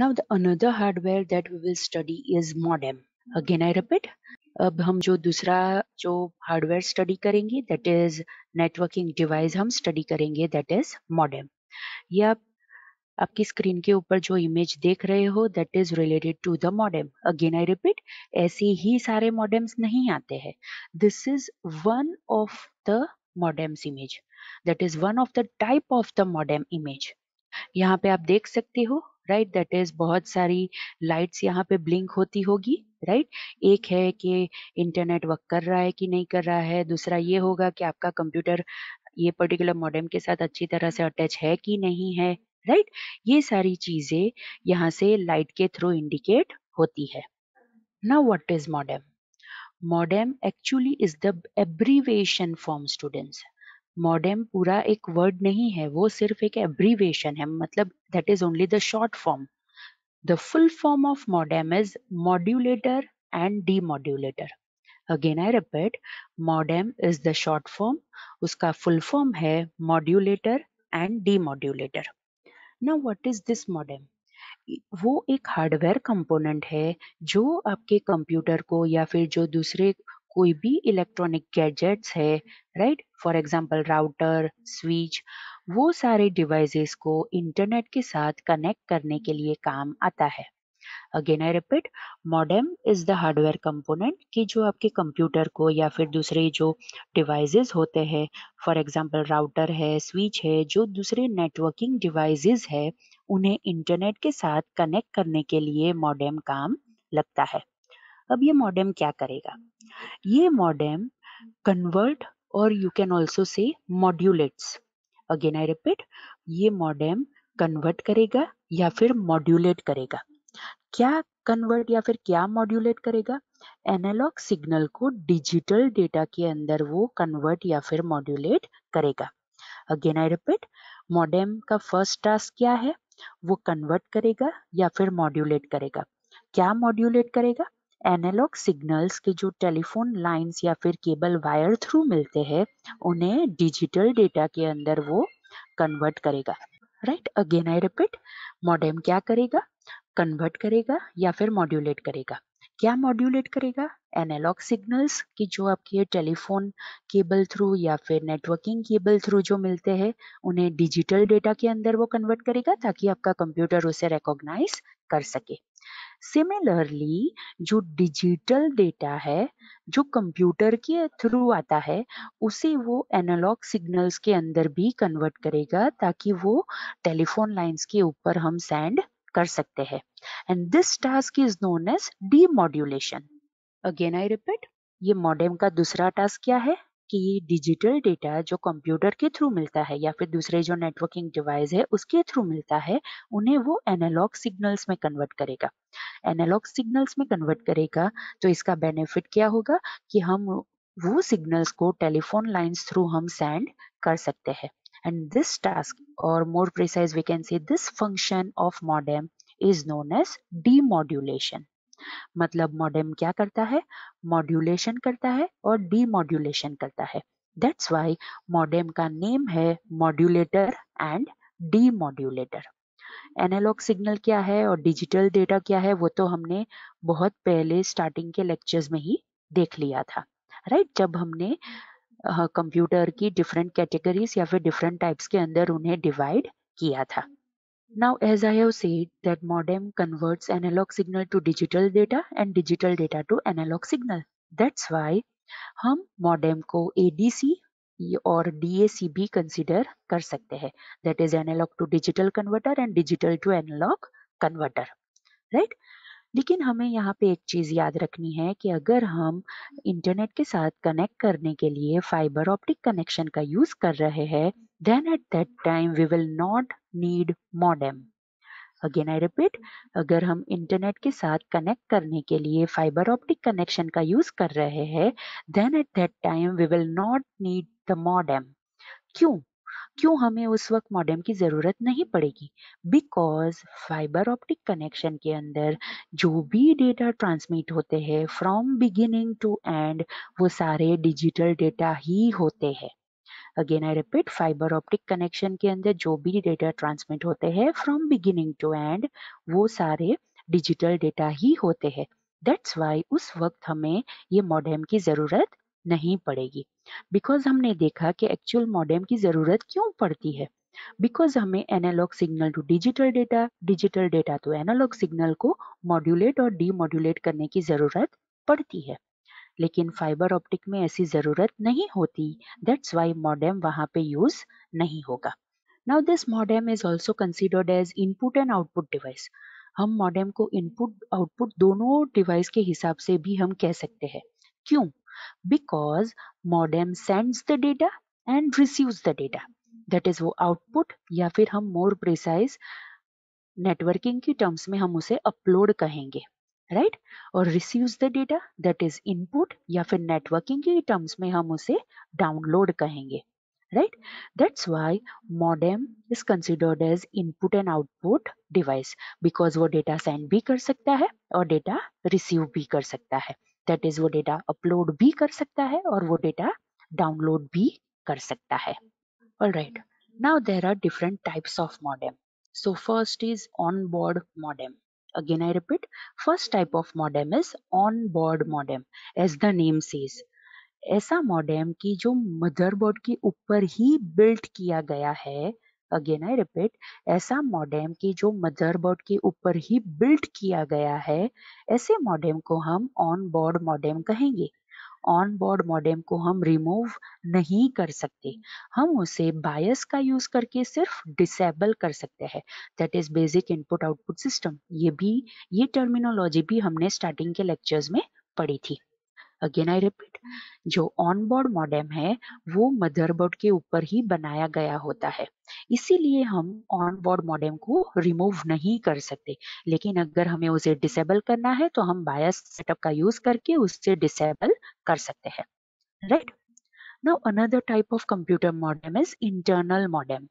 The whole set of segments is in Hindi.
Now the another hardware that we will study is modem. Again I repeat, अब हम जो दूसरा जो हार्डवेयर स्टडी करेंगे दैट इज नेटवर्किंग डिवाइस हम स्टडी करेंगे दैट इज मॉडेम ये आप आपकी स्क्रीन के ऊपर जो इमेज देख रहे हो that is related to the modem again I repeat ऐसे ही सारे मॉडेम्स नहीं आते हैं this is one of the modems image that is one of the type of the modem image यहाँ पे आप देख सकते हो राइट दैट इज बहुत सारी लाइट्स यहाँ पे ब्लिंक होती होगी राइट right? एक है कि इंटरनेट वर्क कर रहा है कि नहीं कर रहा है दूसरा ये होगा कि आपका कंप्यूटर ये पर्टिकुलर मॉडम के साथ अच्छी तरह से अटैच है कि नहीं है राइट right? ये सारी चीजें यहाँ से लाइट के थ्रू इंडिकेट होती है ना what is modem modem actually is the abbreviation form students modem पूरा एक वर्ड नहीं है वो सिर्फ एक एब्रीवेशन है मतलब that is only the short form the full form of modem is modulator and demodulator again I repeat modem is the short form उसका फुल फॉर्म है modulator and demodulator now what is this modem वो एक हार्डवेयर कंपोनेंट है जो आपके कंप्यूटर को या फिर जो दूसरे कोई भी इलेक्ट्रॉनिक गैजेट्स है right for example router switch वो सारे डिवाइसेस को इंटरनेट के साथ कनेक्ट करने के लिए काम आता है again I repeat modem is the hardware component कि जो आपके कंप्यूटर को या फिर दूसरे जो डिवाइसेस होते हैं फॉर एग्जाम्पल राउटर है स्विच है जो दूसरे नेटवर्किंग डिवाइसेस है उन्हें इंटरनेट के साथ कनेक्ट करने के लिए मॉडेम काम लगता है अब ये मॉडेम क्या करेगा ये मॉडेम कन्वर्ट और you can also say modulates again I repeat ये मॉडेम कन्वर्ट करेगा या फिर मॉड्यूलेट करेगा क्या कन्वर्ट या फिर क्या मॉड्यूलेट करेगा एनालॉग सिग्नल को डिजिटल डेटा के अंदर वो कन्वर्ट या फिर मॉड्यूलेट करेगा अगेन आई रिपीट मॉडेम का फर्स्ट टास्क क्या है वो कन्वर्ट करेगा या फिर मॉड्यूलेट करेगा क्या मॉड्यूलेट करेगा एनालॉग सिग्नल्स के जो टेलीफोन लाइंस या फिर केबल वायर थ्रू मिलते हैं उन्हें डिजिटल डेटा के अंदर वो कन्वर्ट करेगा right again I repeat modem क्या करेगा कन्वर्ट करेगा या फिर मॉड्यूलेट करेगा क्या मॉड्यूलेट करेगा एनालॉग सिग्नल्स की जो आपके टेलीफोन केबल थ्रू या फिर नेटवर्किंग केबल थ्रू जो मिलते हैं उन्हें डिजिटल डेटा के अंदर वो कन्वर्ट करेगा ताकि आपका कंप्यूटर उसे रिकॉग्नाइज कर सके सिमिलरली जो डिजिटल डेटा है जो कंप्यूटर के थ्रू आता है उसे वो एनालॉग सिग्नल्स के अंदर भी कन्वर्ट करेगा ताकि वो टेलीफोन लाइंस के ऊपर हम सेंड कर सकते हैं and this task is known as demodulation again I repeat ये मॉडेम का दूसरा टास्क क्या है कि डिजिटल डेटा जो कंप्यूटर के थ्रू मिलता है या फिर दूसरे जो नेटवर्किंग डिवाइस है उसके थ्रू मिलता है उन्हें वो एनालॉग सिग्नल्स में कन्वर्ट करेगा एनालॉग सिग्नल्स में कन्वर्ट करेगा तो इसका बेनिफिट क्या होगा कि हम वो सिग्नल्स को टेलीफोन लाइंस थ्रू हम सेंड कर सकते हैं दिस टास्क और more precise we can see this function of of is known as demodulation मतलब मॉडेम क्या करता है मॉड्यूलेशन करता है और मॉड्यूलेशन करता है दैट्स वाई मॉडेम का नेम है modulator and demodulator analogue signal क्या है और डिजिटल डेटा क्या है वो तो हमने बहुत पहले स्टार्टिंग के लेक्चर्स में ही देख लिया था राइट right? जब हमने कंप्यूटर uh, की डिफरेंट कैटेगरीज या फिर डिफरेंट टाइप्स के अंदर उन्हें डिवाइड किया था Now, as I have said that modem converts analog signal to digital data and digital data to analog signal. That's why हम modem को ADC और DAC भी consider कर सकते हैं That is analog to digital converter and digital to analog converter, right? लेकिन हमें यहाँ पे एक चीज़ याद रखनी है कि अगर हम इंटरनेट के साथ कनेक्ट करने के लिए फाइबर ऑप्टिक कनेक्शन का यूज़ कर रहे हैं then at that time we will not need modem again I repeat अगर हम इंटरनेट के साथ कनेक्ट करने के लिए फाइबर ऑप्टिक कनेक्शन का यूज कर रहे हैं then at that time we will not need the modem क्यों क्यों हमें उस वक्त मॉडेम की ज़रूरत नहीं पड़ेगी बिकॉज फाइबर ऑप्टिक कनेक्शन के अंदर जो भी डेटा ट्रांसमिट होते हैं फ्रॉम बिगिनिंग टू एंड वो सारे डिजिटल डेटा ही होते हैं again I repeat fibre optic connection के अंदर जो भी डेटा ट्रांसमिट होते हैं फ्रॉम बिगिनिंग टू एंड वो सारे डिजिटल डेटा ही होते हैं दैट्स वाई उस वक्त हमें ये मॉडेम की ज़रूरत नहीं पड़ेगी बिकॉज हमने देखा कि एक्चुअल मॉडेम की ज़रूरत क्यों पड़ती है बिकॉज हमें analogue signal to digital data digital data तो एनालॉग सिग्नल को मॉड्यूलेट और डी करने की ज़रूरत पड़ती है लेकिन फाइबर ऑप्टिक में ऐसी ज़रूरत नहीं होती दैट्स वाई मॉडेम वहाँ पे यूज़ नहीं होगा now this modem is also considered as input and output device हम मॉडेम को इनपुट आउटपुट दोनों डिवाइस के हिसाब से भी हम कह सकते हैं क्यों because modem sends the data and receives the data that is वो आउटपुट या फिर हम मोर प्रिसाइज नेटवर्किंग की टर्म्स में हम उसे अपलोड कहेंगे राइट और receive the data that is input या फिर नेटवर्किंग के टर्म्स में हम उसे डाउनलोड कहेंगे right that's why modem is considered as input and output device because वो डेटा सेंड भी कर सकता है और डेटा रिसीव भी कर सकता है दैट इज वो डेटा अपलोड भी कर सकता है और वो डेटा डाउनलोड भी कर सकता है और right now there are different types of modem so first is on board modem Again, I repeat, first type of modem is on-board modem, as the name says. ऐसा मॉडेम की जो मदरबोर्ड के ऊपर ही बिल्ट किया गया है अगेन आई रिपीट ऐसा मॉडेम की जो मदरबोर्ड के ऊपर ही बिल्ट किया गया है ऐसे मॉडेम को हम ऑन बोर्ड मॉडेम कहेंगे ऑन बोर्ड मॉडेम को हम रिमूव नहीं कर सकते हम उसे बायस का यूज करके सिर्फ डिसेबल कर सकते हैं that is basic input output system ये भी ये टर्मिनोलॉजी भी हमने स्टार्टिंग के लेक्चर्स में पढ़ी थी अगेन आई रिपीट जो ऑनबोर्ड मॉडेम है वो मदरबोर्ड के ऊपर ही बनाया गया होता है इसीलिए हम ऑनबोर्ड मॉडेम को रिमूव नहीं कर सकते लेकिन अगर हमें उसे डिसेबल करना है तो हम बायस सेटअप का यूज करके उससे डिसेबल कर सकते हैं right now another type of computer modem is internal modem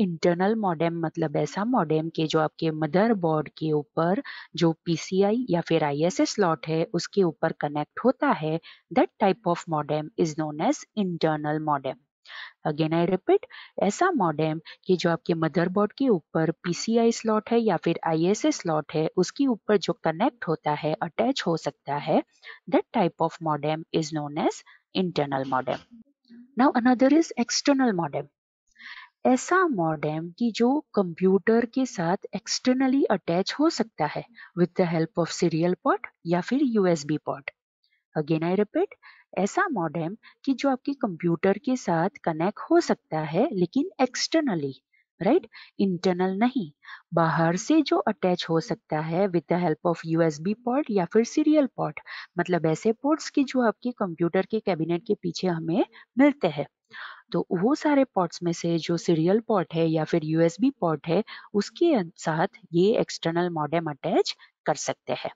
internal modem मतलब ऐसा मॉडेम के जो आपके मदरबोर्ड के ऊपर जो पीसीआई या फिर एस स्लॉट है उसके ऊपर कनेक्ट होता है that type of modem is known as internal modem again I repeat ऐसा मॉडेम कि जो आपके मदरबोर्ड के ऊपर पीसीआई स्लॉट है या फिर एस स्लॉट है उसके ऊपर जो कनेक्ट होता है अटैच हो सकता है that type of modem is known as internal modem now another is external modem ऐसा मॉडेम कि जो कंप्यूटर के साथ एक्सटर्नली अटैच हो सकता है with the help of serial port या फिर USB port again I repeat ऐसा मॉडेम कि जो आपके कंप्यूटर के साथ कनेक्ट हो सकता है लेकिन एक्सटर्नली राइट इंटरनल नहीं बाहर से जो अटैच हो सकता है with the help of USB port या फिर सीरियल पॉट मतलब ऐसे पोर्ट्स की जो आपके कंप्यूटर के कैबिनेट के पीछे हमें मिलते हैं तो वो सारे पॉट्स में से जो सीरियल पॉट है या फिर यूएसबी पॉट है उसके साथ ये एक्सटर्नल मॉडेम अटैच कर सकते हैं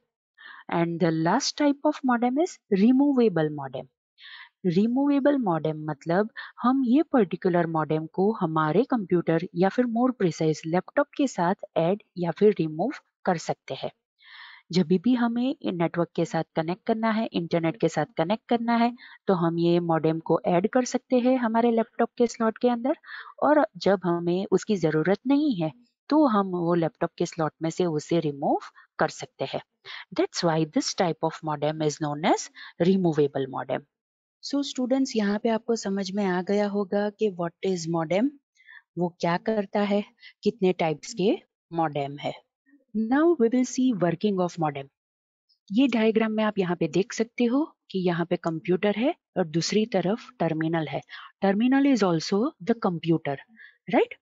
and the last type of modem is removable modem removable modem मतलब हम ये पर्टिकुलर मॉडेम को हमारे कंप्यूटर या फिर मोर प्रिसाइज लैपटॉप के साथ ऐड या फिर रिमूव कर सकते हैं जब भी हमें नेटवर्क के साथ कनेक्ट करना है इंटरनेट के साथ कनेक्ट करना है तो हम ये मॉडेम को ऐड कर सकते हैं हमारे लैपटॉप के स्लॉट के अंदर और जब हमें उसकी ज़रूरत नहीं है तो हम वो लैपटॉप के स्लॉट में से उसे रिमूव कर सकते हैं that's why this type of modem is known as removable modem so students यहाँ पे आपको समझ में आ गया होगा कि वॉट इज मॉडेम वो क्या करता है कितने टाइप्स के मॉडेम है now we will see working of modem ये डायग्राम में आप यहाँ पे देख सकते हो कि यहाँ पे कंप्यूटर है और दूसरी तरफ टर्मिनल है terminal is also the computer right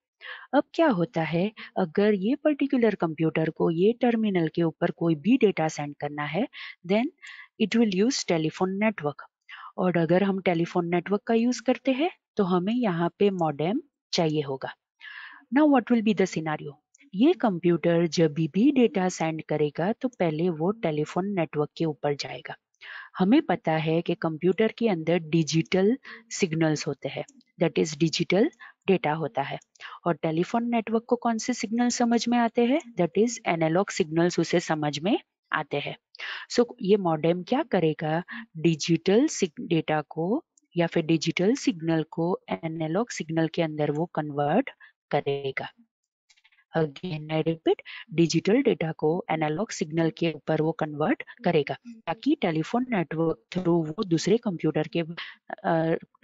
अब क्या होता है अगर ये पर्टिकुलर कंप्यूटर को ये टर्मिनल के ऊपर कोई भी डेटा सेंड करना है then it will use telephone network और अगर हम टेलीफोन नेटवर्क का यूज करते हैं तो हमें यहाँ पे मॉडेम चाहिए होगा now what will be the scenario ये कंप्यूटर जब भी डेटा सेंड करेगा तो पहले वो टेलीफोन नेटवर्क के ऊपर जाएगा हमें पता है कि कंप्यूटर के अंदर डिजिटल सिग्नल्स होते हैं दैट इज डिजिटल डेटा होता है और टेलीफोन नेटवर्क को कौन से सिग्नल समझ में आते हैं दैट इज एनालॉग सिग्नल्स उसे समझ में आते हैं सो so, ये मॉडेम क्या करेगा डिजिटल डेटा को या फिर डिजिटल सिग्नल को एनालॉग सिग्नल के अंदर वो कन्वर्ट करेगा again I repeat digital data को एनालॉग सिग्नल के ऊपर वो कन्वर्ट करेगा हम्म, हम्म। ताकि टेलीफोन नेटवर्क थ्रू वो दूसरे कंप्यूटर के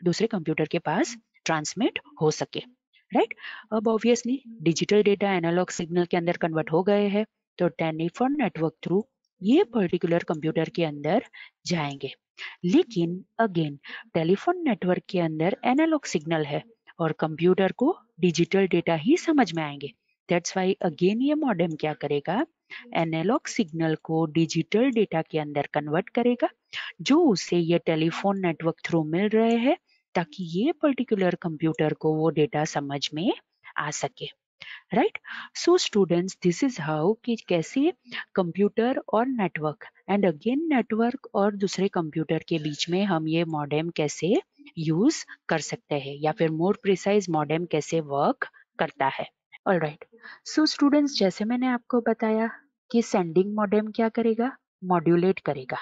दूसरे कंप्यूटर के पास ट्रांसमिट हो सके राइट अब obviously digital data analogue signal के अंदर कन्वर्ट हो गए हैं तो टेलीफोन नेटवर्क थ्रू ये पर्टिकुलर कंप्यूटर के अंदर जाएंगे लेकिन अगेन टेलीफोन नेटवर्क के अंदर एनालॉग सिग्नल है और कंप्यूटर को डिजिटल डेटा ही समझ में आएंगे दैट्स वाई अगेन ये मॉडेम क्या करेगा एनालॉग हम्म। सिग्नल को डिजिटल डेटा के अंदर कन्वर्ट करेगा जो उसे ये टेलीफोन नेटवर्क थ्रू मिल रहे हैं ताकि ये पर्टिकुलर कंप्यूटर को वो डेटा समझ में आ सके right so students this is how कि कैसे कंप्यूटर और नेटवर्क एंड अगेन नेटवर्क और दूसरे कंप्यूटर के बीच में हम ये मॉडेम कैसे यूज कर सकते हैं या फिर मोर प्रिसाइज मॉडेम कैसे वर्क करता है ऑलराइट सो स्टूडेंट्स जैसे मैंने आपको बताया कि सेंडिंग मॉडेम क्या करेगा मॉड्यूलेट करेगा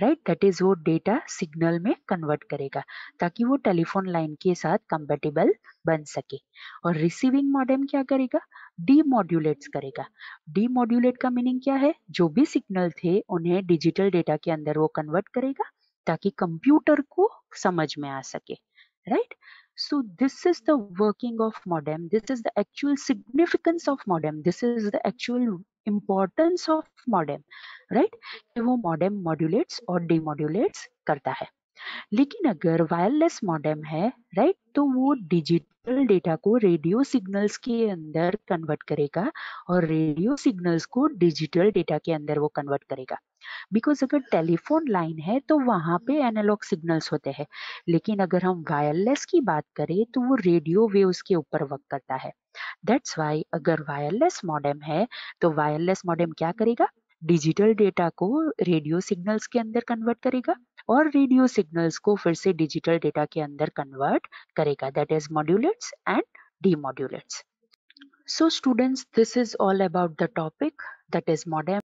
राइट दैट इज वो डेटा सिग्नल में कन्वर्ट करेगा ताकि वो टेलीफोन लाइन के साथ कंपेटेबल बन सके और रिसीविंग मॉडेम क्या करेगा डीमोड्यूलेट्स करेगा डीमोड्यूलेट का मीनिंग क्या है जो भी सिग्नल थे उन्हें डिजिटल डेटा के अंदर वो कन्वर्ट करेगा ताकि कंप्यूटर को समझ में आ सके right right? So this is the working of modem. This is the actual significance of modem. This is the actual importance of modem, right? कि वो modem modulates or demodulates karta hai lekin agar wireless modem hai right, to wo digit signal data को रेडियो सिग्नल्स के अंदर कन्वर्ट करेगा और रेडियो सिग्नल्स को डिजिटल डेटा के अंदर वो कन्वर्ट करेगा बिकॉज अगर टेलीफोन लाइन है तो वहाँ पे एनालॉग सिग्नल्स होते हैं लेकिन अगर हम वायरलेस की बात करें तो वो रेडियो वेव्स के ऊपर वर्क करता है दैट्स वाई अगर वायरलेस मॉडम है तो वायरलेस मॉडम क्या करेगा डिजिटल डेटा को रेडियो सिग्नल्स के अंदर कन्वर्ट करेगा और रेडियो सिग्नल्स को फिर से डिजिटल डेटा के अंदर कन्वर्ट करेगा that is modulates and demodulates so students this is all about the topic that is modern